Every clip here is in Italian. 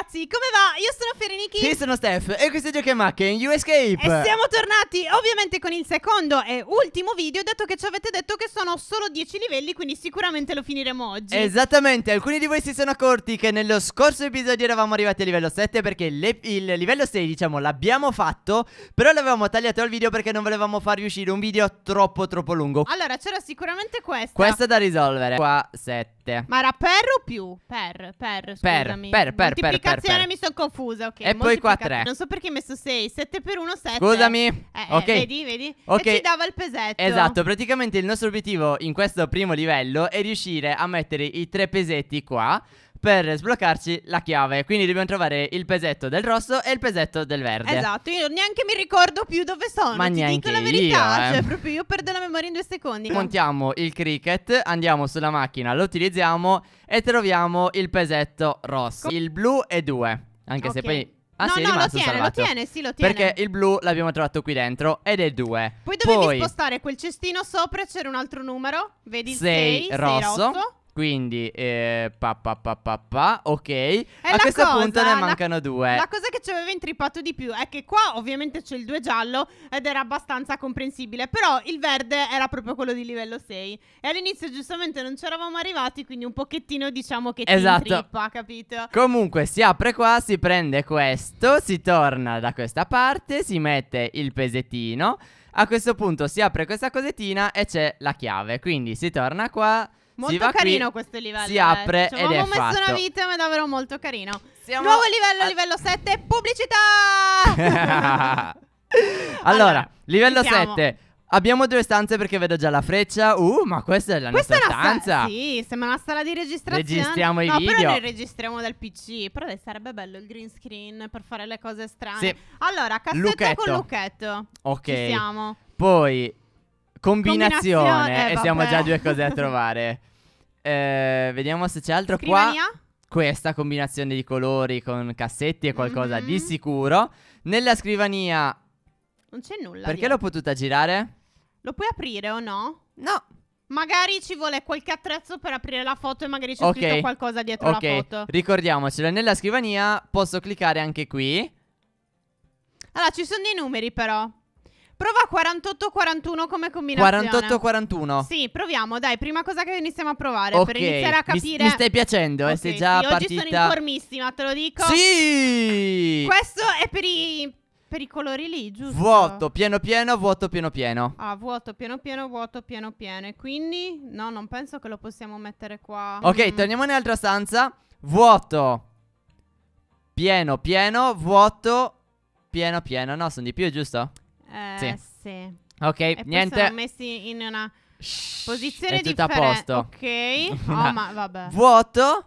ragazzi, come va? Io sono Ferenichi. Io sono Steph e questo è Giocamacche in You Escape. E siamo tornati ovviamente con il secondo e ultimo video, dato che ci avete detto che sono solo 10 livelli, quindi sicuramente lo finiremo oggi. Esattamente, alcuni di voi si sono accorti che nello scorso episodio eravamo arrivati al livello 7 perché il livello 6, diciamo, l'abbiamo fatto, però l'avevamo tagliato al video perché non volevamo farvi uscire un video troppo troppo lungo. Allora, c'era sicuramente questa. Questa da risolvere. Qua 7 parte. Ma era per o più? Per, per, scusami. Per, per, per, per, per, per. mi sono confusa, ok. E poi qua tre. Non so perché hai messo 6, 7 per 1, 7. Scusami. Eh, eh, ok. Vedi, vedi. Ok. E ci dava il pesetto. Esatto, praticamente il nostro obiettivo in questo primo livello è riuscire a mettere i tre pesetti qua per sbloccarci la chiave. Quindi dobbiamo trovare il pesetto del rosso e il pesetto del verde. Esatto, io neanche mi ricordo più dove sono. Ma ti dico la verità. Io, eh. Cioè, proprio io perdo la memoria in due secondi. Montiamo il cricket, andiamo sulla macchina, lo utilizziamo e troviamo il pesetto rosso. Il blu è due, Anche okay. se poi Ah, no, sì, no, lo tiene, salvato. lo tiene, sì, lo tiene. Perché il blu l'abbiamo trovato qui dentro ed è 2. Poi dovevi Poi... spostare quel cestino sopra, c'era un altro numero. Vedi il 6, rosso. rosso. Quindi, eh, pa, pa, pa, pa, pa, ok. È eh, a questo cosa, punto ne mancano la, due. La cosa che ci aveva intrippato di più è che qua ovviamente c'è il 2 giallo ed era abbastanza comprensibile, però il verde era proprio quello di livello 6. E all'inizio giustamente non ci eravamo arrivati, quindi un pochettino diciamo che esatto. ti intrippa, capito? Comunque si apre qua, si prende questo, si torna da questa parte, si mette il pesettino. A questo punto si apre questa cosettina e c'è la chiave, quindi si torna qua Molto si carino questo livello. Si eh, apre eh. cioè, ed è fatto. messo una vita, ma è davvero molto carino. Siamo Nuovo livello, a... livello 7, pubblicità! allora, allora, livello 7. Abbiamo due stanze perché vedo già la freccia. Uh, ma questa è la questa nostra è stanza. Sta- sì, sembra una sala di registrazione. Registriamo i video. No, però noi registriamo dal PC. Però sarebbe bello il green screen per fare le cose strane. Sì. Allora, cassetto Lucchetto. con lucchetto. Ok. Ci siamo. Poi combinazione, combinazione eh, e siamo già due cose a trovare. Eh, vediamo se c'è altro Scrivania? qua. Questa combinazione di colori con cassetti è qualcosa mm-hmm. di sicuro. Nella scrivania... Non c'è nulla. Perché dietro. l'ho potuta girare? Lo puoi aprire o no? No. Magari ci vuole qualche attrezzo per aprire la foto e magari c'è okay. scritto qualcosa dietro okay. la foto. Ok, Ricordiamocelo, nella scrivania posso cliccare anche qui. Allora, ci sono dei numeri però. Prova 48-41 come combinazione. 48-41. Sì, proviamo, dai, prima cosa che iniziamo a provare okay. per iniziare a capire. Mi, mi stai piacendo, eh, okay, sei già sì, partita. Oggi sono informissima, te lo dico. Sì! Questo è per i per i colori lì, giusto? Vuoto, pieno pieno, vuoto pieno pieno. Ah, vuoto pieno pieno, vuoto pieno pieno. E quindi no, non penso che lo possiamo mettere qua. Ok, mm. torniamo un'altra stanza. Vuoto. Pieno pieno, vuoto pieno pieno. No, sono di più, giusto? Eh, sì. sì. Ok, e niente. Poi sono messi in una posizione di differente. posto. Ok. oh, ma vabbè. Vuoto.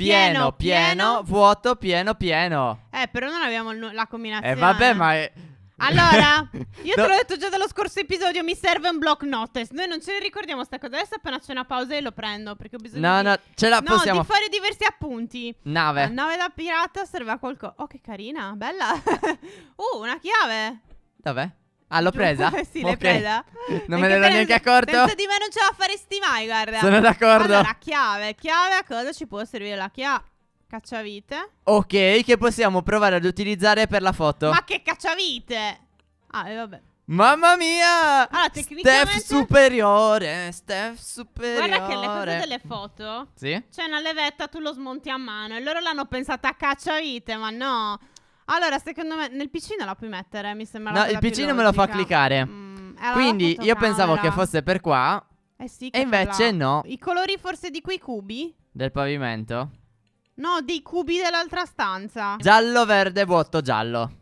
Pieno, pieno, pieno, vuoto, pieno, pieno. Eh, però non abbiamo l- la combinazione. Eh, vabbè, ma. È... Allora, io te l'ho detto già dallo scorso episodio, mi serve un block notice. Noi non ce ne ricordiamo sta cosa. Adesso appena c'è una pausa io lo prendo perché ho bisogno No, di... no, ce la no, possiamo. di fare diversi appunti. Nave. La eh, nave da pirata serve a qualcosa. Oh, che carina, bella. uh, una chiave. Dov'è? Ah, l'ho presa? sì, l'hai presa. non me ne ero neanche accorto. Senza di me non ce la faresti mai, guarda. Sono d'accordo. Allora, chiave. Chiave a cosa ci può servire la chiave? Cacciavite. Ok, che possiamo provare ad utilizzare per la foto. Ma che cacciavite? Ah, e eh, vabbè. Mamma mia! Allora, tecnicamente... Steph superiore, Steph superiore. Guarda che le cose delle foto. Sì? C'è una levetta, tu lo smonti a mano. E loro l'hanno pensata a cacciavite, ma no. Allora, secondo me nel PC la puoi mettere, mi sembra. No, il PC non me lo fa cliccare. Mm, Quindi io pensavo che fosse per qua. Eh sì, e invece no. I colori forse di quei cubi? Del pavimento? No, dei cubi dell'altra stanza. Giallo, verde, vuoto, giallo.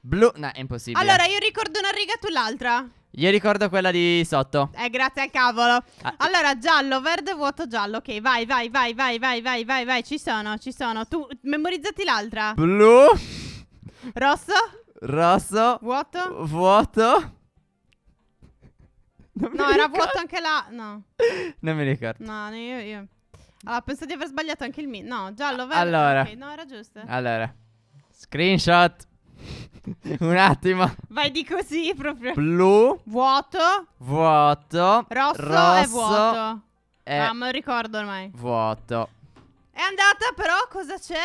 Blu, no, è impossibile. Allora, io ricordo una riga tu l'altra. Io ricordo quella di sotto. Eh, grazie al cavolo. Ah. Allora, giallo, verde, vuoto, giallo. Ok, vai, vai, vai, vai, vai, vai, vai, vai. Ci sono, ci sono. Tu memorizzati l'altra. Blu. Rosso. Rosso. Vuoto. Vuoto. Non no, era ricordo. vuoto anche la... No. non mi ricordo. No, io, io. Allora, penso di aver sbagliato anche il mio. No, giallo, verde. Allora. Okay, no, era giusto. Allora. Screenshot. Un attimo. Vai di così proprio. Blu. Vuoto. Vuoto. Rosso, rosso è vuoto. È ah, me lo ricordo ormai. Vuoto. È andata però, cosa c'è?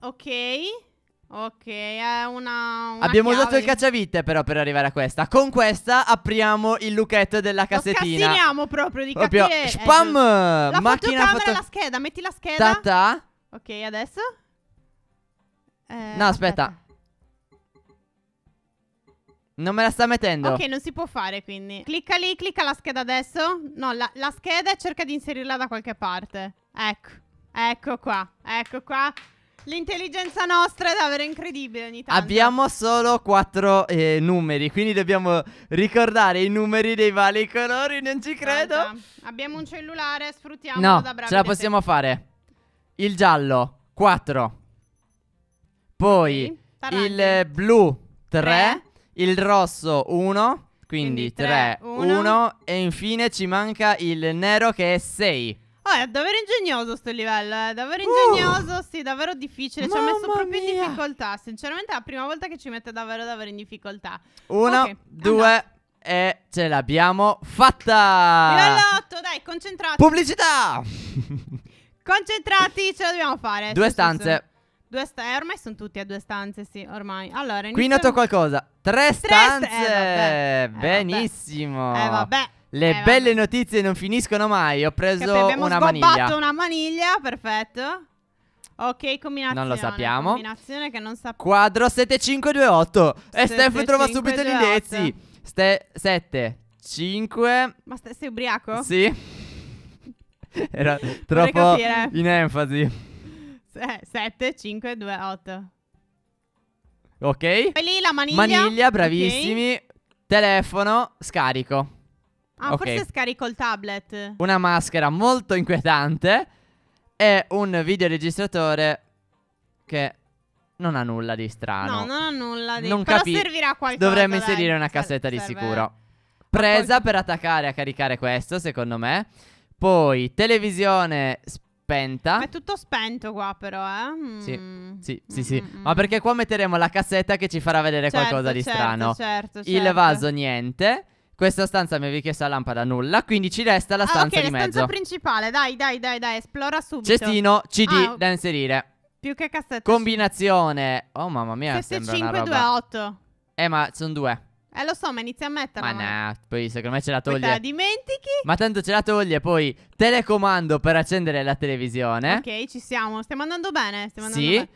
Ok. Ok, è una, una Abbiamo chiave. usato il cacciavite però per arrivare a questa. Con questa apriamo il lucchetto della cassettina. Lo scassiniamo proprio di proprio eh, Spam! Eh, la macchina foto... la scheda, metti la scheda. Ta, ta. Ok, adesso? Eh, no, aspetta. aspetta. Non me la sta mettendo. Ok, non si può fare quindi. Clicca lì, clicca la scheda adesso. No, la, la scheda e cerca di inserirla da qualche parte. Ecco, ecco qua, ecco qua. L'intelligenza nostra è davvero incredibile ogni tanto. Abbiamo solo quattro eh, numeri, quindi dobbiamo ricordare i numeri dei vari colori, non ci credo. Senta. Abbiamo un cellulare, sfruttiamolo no, da bravi. ce la possiamo fare. Il giallo, 4. Poi okay. il blu, 3 il rosso 1, quindi 3, 1 e infine ci manca il nero che è 6. Oh, è davvero ingegnoso sto livello, è eh, davvero uh! ingegnoso, uh, sì, davvero difficile, ci ha messo proprio in difficoltà, sinceramente è la prima volta che ci mette davvero davvero in difficoltà. 1, okay, 2 e ce l'abbiamo fatta! Livello 8, dai, concentrati! Pubblicità! concentrati, ce la dobbiamo fare. Due stanze. Senso. Due stanze, eh, ormai sono tutti a due stanze, sì, ormai. Allora, Qui noto qualcosa. Tre, Tre stanze. St eh, eh Benissimo. Eh, vabbè. Le eh, belle notizie non finiscono mai. Ho preso una maniglia. Ho fatto una maniglia, perfetto. Ok, combinazione. Non lo sappiamo. Combinazione che non sappiamo. Quadro 7528. E Steph trova subito gli indizi. 7 5 Ma st sei ubriaco? Sì. Era troppo in enfasi eh, 7, 5, 2, 8. Ok. Quelli la maniglia. Maniglia, bravissimi. Okay. Telefono, scarico. Ah, okay. forse scarico il tablet. Una maschera molto inquietante e un videoregistratore che non ha nulla di strano. No, non ha nulla di... Non Però capi... servirà qualcosa. Dovremmo inserire una cassetta serve. di sicuro. Presa per attaccare a caricare questo, secondo me. Poi televisione spenta. È tutto spento qua, però, eh? Sì, mm. sì, sì, sì. Mm, mm. Ma mm. perché qua metteremo la cassetta che ci farà vedere certo, qualcosa di certo, strano. Certo, certo. Il vaso, niente. Questa stanza mi avevi chiesto la lampada nulla, quindi ci resta la ah, stanza ah, okay, di mezzo. Ok, la stanza principale, dai, dai, dai, dai, esplora subito. Cestino, CD ah, da inserire. Più che cassetta. Combinazione. Oh mamma mia, 6, sembra 5, 2, 8. Eh, ma sono due. Eh lo so, ma inizia a metterla. Ma no, poi secondo me ce la toglie. Poi la dimentichi? Ma tanto ce la toglie, poi telecomando per accendere la televisione. Ok, ci siamo. Stiamo andando bene. Stiamo andando sì. Bene.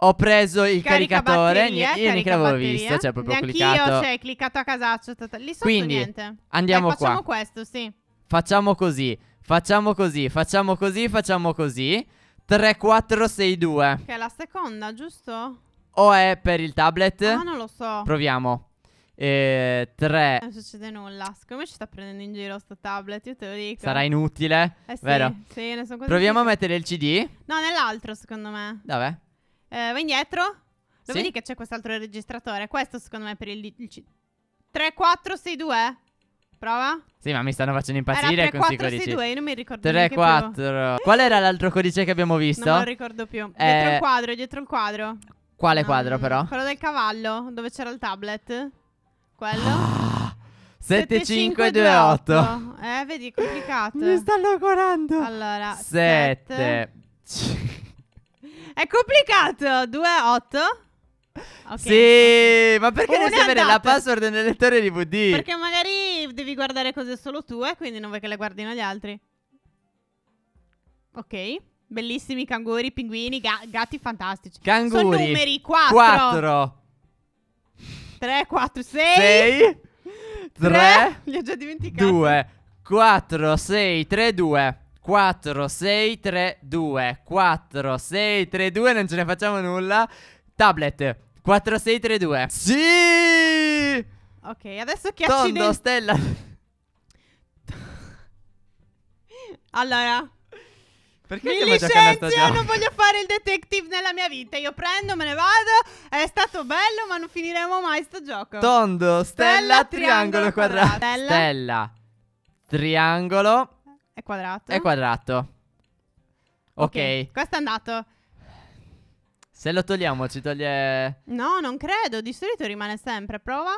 Ho preso il carica caricatore, batterie, io neanche l'avevo visto, cioè proprio Neanch'io, cliccato. Anch'io, cioè, cliccato a casaccio, lì sotto Quindi, niente. andiamo qua. facciamo questo, sì. Facciamo così, facciamo così, facciamo così, facciamo così. 3, 4, 6, 2. Che è la seconda, giusto? O è per il tablet? Ah, non lo so. Proviamo. Eh, e 3. Non succede nulla. Siccome ci sta prendendo in giro sto tablet, io te lo dico. Sarà inutile. Eh sì, vero? Sì, ne sono quasi Proviamo a mettere il CD. No, nell'altro, secondo me. Dov'è? Eh, vai indietro. Lo sì? che c'è quest'altro registratore? Questo, secondo me, è per il, il CD. 3, 4, 6, 2. Prova? Sì, ma mi stanno facendo impazzire era 3, 4, questi 2, io non mi ricordo 3, 4. Più. Qual era l'altro codice che abbiamo visto? Non lo ricordo più. Eh... Dietro il quadro, dietro il quadro. Quale no, quadro, però? Quello del cavallo, dove c'era il tablet. Quello? Ah, 7528. Eh, vedi, complicato. Mi stanno corando. Allora, 7. È complicato. 28. Okay. Sì, okay. ma perché devi avere la password nel lettore DVD? Perché magari devi guardare cose solo tue, eh, quindi non vuoi che le guardino gli altri. Ok. Bellissimi canguri, pinguini, ga- gatti fantastici. Canguri. Sono numeri 4. 4. 3, 4, 6. 6. 3. Li ho già dimenticati. 2, 4, 6, 3, 2. 4, 6, 3, 2. 4, 6, 3, 2. Non ce ne facciamo nulla. Tablet. 4, 6, 3, 2. Sì. Ok, adesso che Tondo, accidenti... stella. allora, perché mi licenzio, non voglio fare il detective nella mia vita. Io prendo, me ne vado. È stato bello, ma non finiremo mai sto gioco. Tondo, stella, stella triangolo, triangolo, quadrato. Stella. stella, triangolo. È quadrato. È quadrato. Ok. Questo è andato. Se lo togliamo, ci toglie. No, non credo. Di solito rimane sempre. Prova.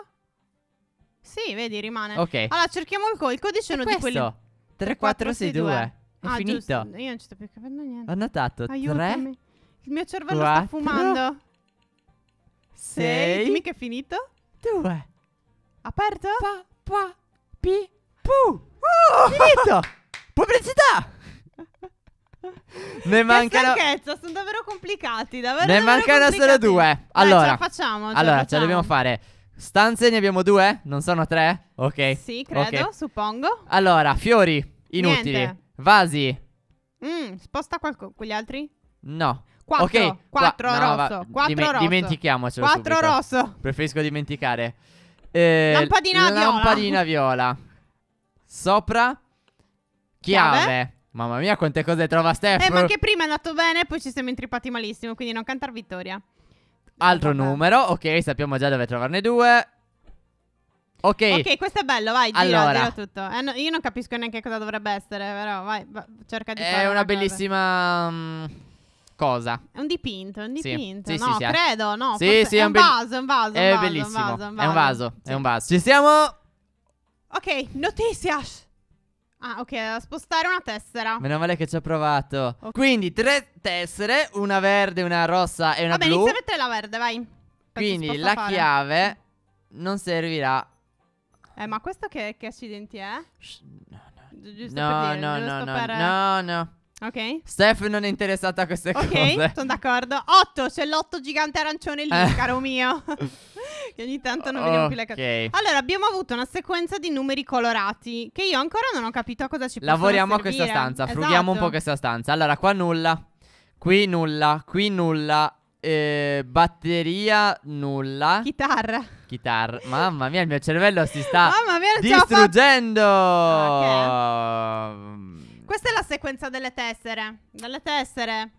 Sì, vedi, rimane. Ok. Allora, cerchiamo il, co il codice. È uno questo. di quelli. 3462. È ah, finito. Giusto. Io non ci sto più capendo niente. Ho notato Aiutami. tre. Il mio cervello quattro, sta fumando. Sei. Dimmi che è finito. Due. Aperto? Pa, pa, pi, pu. Uh! Finito. Pubblicità. ne mancano. Stanchezza, sono davvero complicati. Davvero, ne mancano solo due. Allora, Dai, ce la facciamo. Ce allora, la facciamo. ce la dobbiamo fare. Stanze ne abbiamo due? Non sono tre? Ok. Sì, credo, okay. suppongo. Allora, fiori inutili. Niente. Vasi. Mm, sposta qualco- quegli altri? No. Quattro, okay, 4 qua- rosso, no, 4 dim- rosso. Dimentichiamocelo Quattro subito. rosso. Preferisco dimenticare. Eh, lampadina viola. Lampadina viola. Sopra chiave. chiave. Mamma mia, quante cose trova Steph. Eh, ma anche prima è andato bene, poi ci siamo intrippati malissimo, quindi non cantare vittoria. Altro numero, ok, sappiamo già dove trovarne due. Ok. Ok, questo è bello, vai, gira, allora. gira tutto. Eh, no, io non capisco neanche cosa dovrebbe essere, però vai, va, cerca di È una, una bellissima mh, mm, cosa. È un dipinto, è un dipinto. Sì, no, sì, sì, eh. credo, no, sì, sì, è un, be- vaso, un vaso, È un vaso, bellissimo. Un vaso, È un vaso, sì. è un vaso. Ci siamo Ok, notizias. Ah, ok, da spostare una tessera. Meno male che ci ho provato. Okay. Quindi tre tessere, una verde, una rossa e una Vabbè, blu. Vabbè, inizia a mettere la verde, vai. Quindi la fare. chiave non servirà eh, ma questo che, che accidenti è? Shh, no, no. Giusto no, per dire, no, giusto no, no, per... Eh, no, no. Ok. Steph non è interessata a queste okay, cose. Ok, sono d'accordo. 8, c'è l'otto gigante arancione lì, eh. caro mio. che ogni tanto non vediamo okay. più le cose. Allora, abbiamo avuto una sequenza di numeri colorati che io ancora non ho capito a cosa ci Lavoriamo a questa stanza, esatto. frughiamo un esatto. po' questa stanza. Allora, qua nulla. Qui nulla, qui nulla, eh, batteria nulla. Chitarra. Chitarra. Mamma mia, il mio cervello si sta Mamma mia, distruggendo. Okay. Ah, ehm. Questa è la sequenza delle tessere. Delle tessere.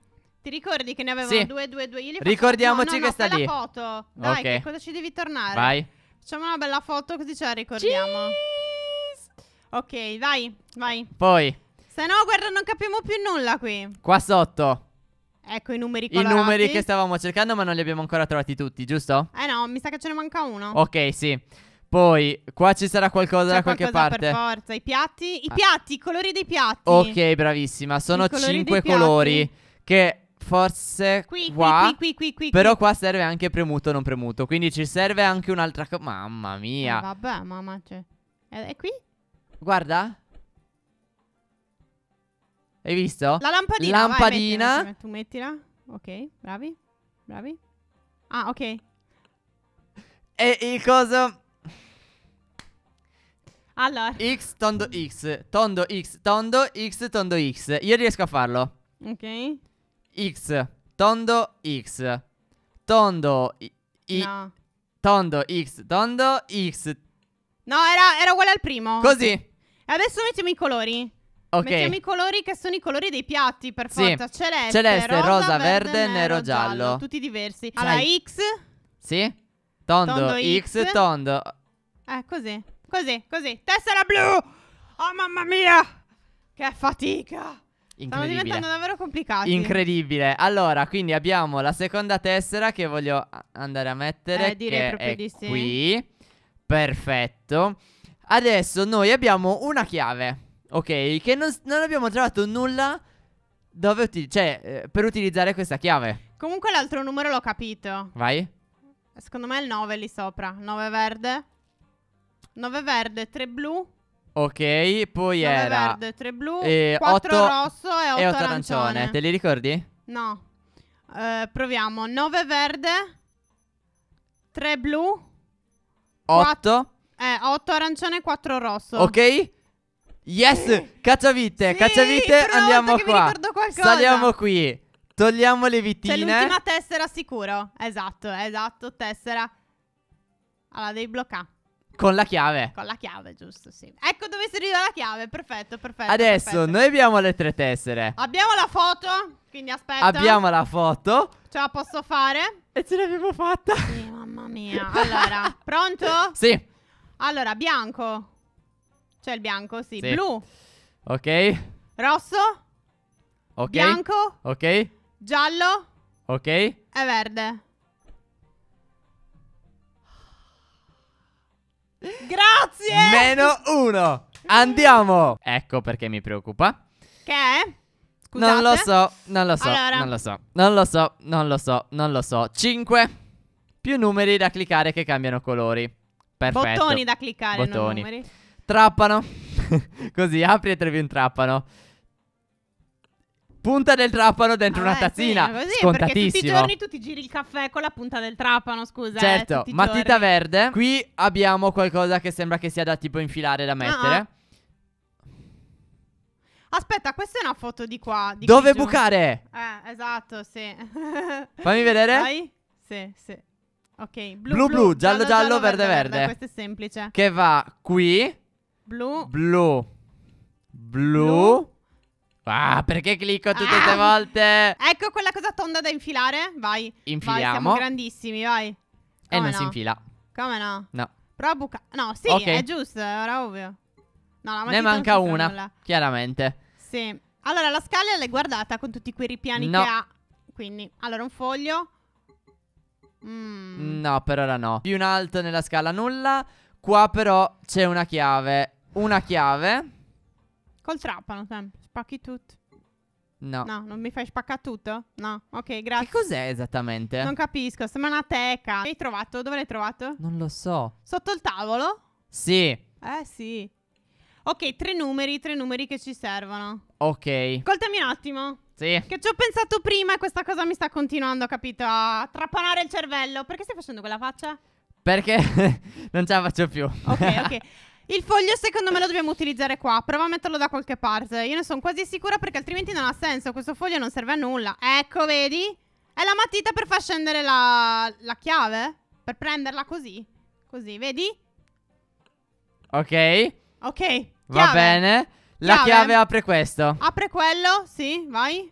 Ti ricordi che ne avevamo sì. due, due, due? Io Ricordiamoci no, no, che sta lì. foto. Dai, okay. che cosa ci devi tornare? Vai. Facciamo una bella foto così ce la ricordiamo. Cheese. Ok, vai, vai. Poi. Se no, guarda, non capiamo più nulla qui. Qua sotto. Ecco i numeri colorati. I numeri che stavamo cercando, ma non li abbiamo ancora trovati tutti, giusto? Eh no, mi sa che ce ne manca uno. Ok, sì. Poi, qua ci sarà qualcosa C'è da qualche qualcosa parte. Per forza, i piatti. I ah. piatti, ah. i colori dei piatti. Ok, bravissima. Sono colori cinque colori. Che forse qui, qua. Qui, qui, qui, però qua serve anche premuto o non premuto. Quindi ci serve anche un'altra cosa. Mamma mia. Eh, vabbè, mamma. Cioè. Eh, è qui? Guarda. Hai visto? La lampadina. Lampadina. Vai, mettila, tu mettila. Ok, bravi. Bravi. Ah, ok. E il coso... Allora. X tondo X, tondo X, tondo X, tondo X. Io riesco a farlo. Ok. X, tondo X, tondo I. no. Tondo X, tondo X. No, era, era uguale al primo. Così. E adesso mettiamo i colori. Okay. Mettiamo i colori che sono i colori dei piatti per sì. forza. Celeste, Celeste rosa, rosa verde, verde, nero, giallo. giallo. Tutti diversi. Alla allora, X. Sì. Tondo, tondo X. X, tondo. Eh, così. Così, così. Tessera blu! Oh mamma mia! Che fatica! Incredibile. Stanno diventando davvero complicati. Incredibile. Allora, quindi abbiamo la seconda tessera che voglio andare a mettere. Eh, direi proprio di sì. Qui. Perfetto. Adesso noi abbiamo una chiave. Ok, che non, non abbiamo trovato nulla dove uti- cioè, eh, per utilizzare questa chiave. Comunque l'altro numero l'ho capito. Vai. Secondo me è il 9 lì sopra. 9 verde. 9 verde, 3 blu. Ok, poi 9 era... 9 verde, 3 blu, E 4 8 rosso e 8, e 8 arancione. arancione. Te li ricordi? No. Eh, proviamo. 9 verde, 3 blu, 8. 4... Eh, 8 arancione e 4 rosso. Ok. Yes, cacciavite, sì, cacciavite, andiamo qua. Saliamo qui. Togliamo le vitine. C'è l'ultima tessera sicuro. Esatto, esatto, tessera. Allora devi bloccare. Con la chiave. Con la chiave, giusto, sì. Ecco dove si arriva la chiave, perfetto, perfetto. Adesso perfetto. noi abbiamo le tre tessere. Abbiamo la foto, quindi aspetta. Abbiamo la foto. Ce la posso fare? E ce l'abbiamo fatta. Sì, mamma mia. Allora, pronto? Sì. Allora, bianco. Cioè il bianco, sì. sì. Blu. Ok. Rosso. Ok. Bianco. Ok. Giallo. Ok. E verde. Grazie! Meno uno. Andiamo. Ecco perché mi preoccupa. Che è? Scusate. Non lo so, non lo so, allora. non lo so, non lo so, non lo so, non lo so. 5. Più numeri da cliccare che cambiano colori. Perfetto. Bottoni da cliccare, Bottoni. non numeri. Trappano. Così, apri e trovi un trappano. Punta del trappano dentro ah, una eh, tazzina. Sì, così, Scontatissimo. tutti i giorni tu ti giri il caffè con la punta del trappano, scusa. Eh, certo, eh, matita giorni. verde. Qui abbiamo qualcosa che sembra che sia da tipo infilare da ah, ah. mettere. Uh-uh. Aspetta, questa è una foto di qua. Di Dove bucare? Eh, esatto, sì. Fammi vedere. Dai. Sì, sì. Ok, blu, blu, blu, blu giallo, giallo, giallo, giallo, verde, verde, verde. Questo è semplice. Che va qui. Blu. Blu. Blu. Ah, perché clicco tutte ah. queste eh. volte? Ecco quella cosa tonda da infilare. Vai. Infiliamo. Vai, siamo grandissimi, vai. Come e non no? si infila. Come no? No. Però buca... No, sì, okay. è giusto, era ovvio. No, ne manca una, nulla. chiaramente. Sì. Allora, la scala l'hai guardata con tutti quei ripiani no. che ha. Quindi, allora, un foglio. Mm. No, per ora no. Più in alto nella scala nulla. Qua però c'è una chiave una chiave. Col trapano, sempre. Spacchi tutto. No. No, non mi fai spaccare tutto? No. Ok, grazie. Che cos'è esattamente? Non capisco, sembra una teca. L'hai trovato? Dove l'hai trovato? Non lo so. Sotto il tavolo? Sì. Eh, sì. Ok, tre numeri, tre numeri che ci servono. Ok. Coltami un attimo. Sì. Che ci ho pensato prima e questa cosa mi sta continuando, capito? A trapanare il cervello. Perché stai facendo quella faccia? Perché non ce la faccio più. Ok, ok. Il foglio secondo me lo dobbiamo utilizzare qua. Prova a metterlo da qualche parte. Io ne sono quasi sicura perché altrimenti non ha senso. Questo foglio non serve a nulla. Ecco, vedi? È la matita per far scendere la, la chiave. Per prenderla così. Così, vedi? Ok. Ok. Chiave. Va bene. La chiave. chiave apre questo. Apre quello, sì, vai.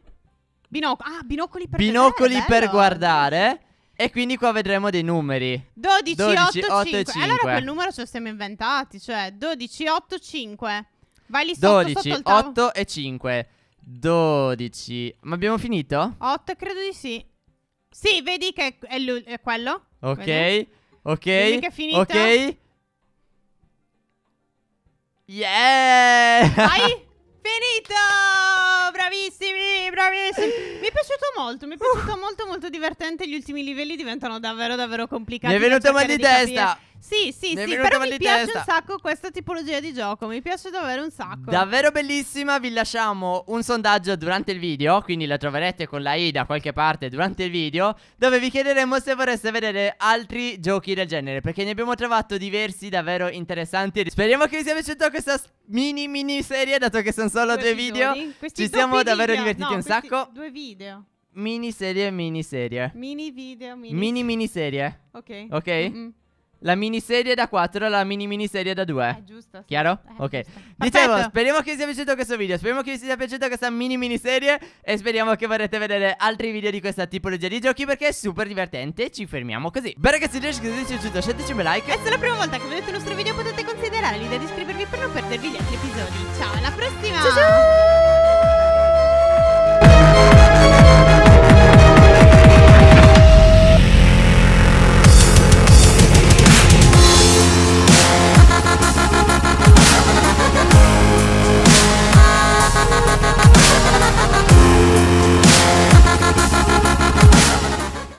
Binoc ah, binocoli per, binocoli per guardare. E quindi qua vedremo dei numeri 12, 12 8, 8 5. 5. Allora quel numero ce lo siamo inventati Cioè 12, 8, 5 Vai lì sotto 12, sotto 8 e 5 12 Ma abbiamo finito? 8 credo di sì Sì vedi che è, è quello Ok vedi? Ok vedi che è finito Ok Yeah Hai finito bravissimi, bravissimi. Mi è piaciuto molto, mi è piaciuto molto, molto divertente. Gli ultimi livelli diventano davvero, davvero complicati. Mi è venuto mal di, di testa. Capire. Sì, sì, mi sì, però mi piace testa. un sacco questa tipologia di gioco, mi piace davvero un sacco. Davvero bellissima, vi lasciamo un sondaggio durante il video, quindi la troverete con la I da qualche parte durante il video, dove vi chiederemo se vorreste vedere altri giochi del genere, perché ne abbiamo trovato diversi davvero interessanti. Speriamo che vi sia piaciuta questa mini mini serie, dato che sono solo due, due video. Ci siamo davvero video. divertiti no, un sacco. Due video. Miniserie, miniserie. Mini video, mini. Mini miniserie. Ok. Ok. Mm -mm la mini serie da 4 la mini mini serie da 2. È giusto. Sì. Chiaro? È eh, ok. Giusto. Dicevo, Perfetto. speriamo che vi sia piaciuto questo video. Speriamo che vi sia piaciuta questa mini mini serie. E speriamo che vorrete vedere altri video di questa tipologia di giochi perché è super divertente. Ci fermiamo così. Beh, ragazzi, se vi è piaciuto, lasciateci un like. E se è la prima volta che vedete il nostro video, potete considerare l'idea di iscrivervi per non perdervi gli altri episodi. Ciao, alla prossima! Ciao! ciao!